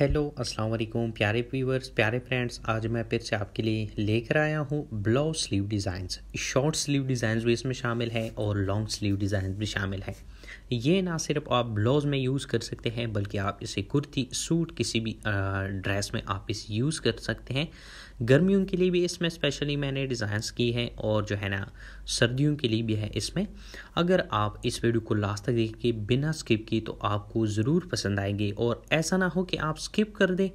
hello अस्सलाम वालेकुम प्यारे व्यूवर्स प्यारे फ्रेंड्स आज मैं फिर से आपके लिए लेकर आया हूँ blouse sleeve designs short sleeve designs भी इसमें शामिल हैं और लॉन्ग स्लीव डिज़ाइंस भी शामिल हैं ये ना सिर्फ आप ब्लाउज़ में यूज़ कर सकते हैं बल्कि आप इसे कुर्ती सूट किसी भी ड्रेस में आप इसे यूज़ कर सकते हैं गर्मियों के लिए भी इसमें स्पेशली मैंने डिज़ाइंस की हैं और जो है ना सर्दियों के लिए भी है इसमें अगर आप इस वीडियो को लास्ट तक देखिए बिना स्किप किए तो आपको ज़रूर पसंद आएंगे और ऐसा ना हो कि आप स्किप कर दें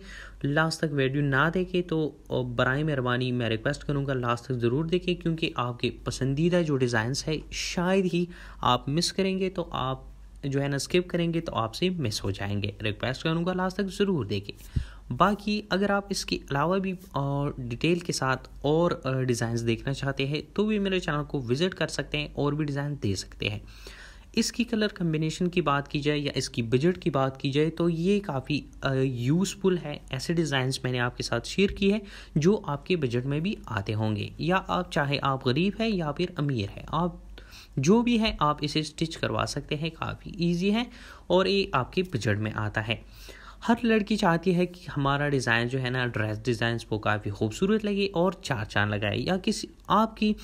लास्ट तक वीडियो ना देखें तो बर मेहरबानी मैं रिक्वेस्ट करूँगा लास्ट तक ज़रूर देखें क्योंकि आपके पसंदीदा जो डिज़ाइंस है शायद ही आप मिस करेंगे तो आप आप जो है ना स्किप करेंगे तो आपसे मिस हो जाएंगे रिक्वेस्ट करूँगा लास्ट तक ज़रूर देखें बाकी अगर आप इसके अलावा भी और डिटेल के साथ और डिज़ाइन देखना चाहते हैं तो भी मेरे चैनल को विज़िट कर सकते हैं और भी डिज़ाइन दे सकते हैं इसकी कलर कम्बिनेशन की बात की जाए या इसकी बजट की बात की जाए तो ये काफ़ी यूज़फुल है ऐसे डिज़ाइंस मैंने आपके साथ शेयर की है जो आपके बजट में भी आते होंगे या आप चाहे आप गरीब हैं या फिर अमीर हैं आप जो भी है आप इसे स्टिच करवा सकते हैं काफ़ी ईजी है और ये आपके बजट में आता है हर लड़की चाहती है कि हमारा डिज़ाइन जो है ना ड्रेस डिज़ाइन वो काफ़ी खूबसूरत लगे और चार चांद लगाए या किसी आपकी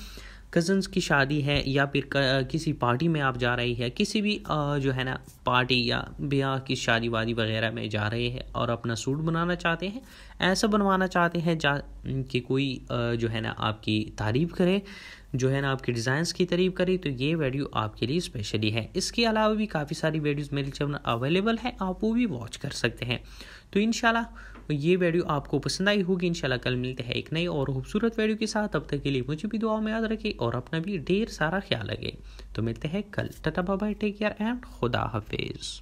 कज़न्स की शादी है या फिर किसी पार्टी में आप जा रही है किसी भी जो है ना पार्टी या ब्याह की शादी वादी वगैरह में जा रहे हैं और अपना सूट बनाना चाहते हैं ऐसा बनवाना चाहते हैं जा कि कोई जो है ना आपकी तारीफ़ करे जो है ना आपके डिज़ाइंस की तरीफ़ करें तो ये वीडियो आपके लिए स्पेशली है इसके अलावा भी काफ़ी सारी वीडियोज़ मेरे चैनल अवेलेबल हैं आप वो भी वॉच कर सकते हैं तो इन ये वीडियो आपको पसंद आई होगी इनशाला कल मिलते हैं एक नई और खूबसूरत वीडियो के साथ अब तक के लिए मुझे भी दुआ में याद रखें और अपना भी ढेर सारा ख्याल रखें तो मिलते हैं कल टाटा बाबा टेक केयर एंड खुदा हाफिज़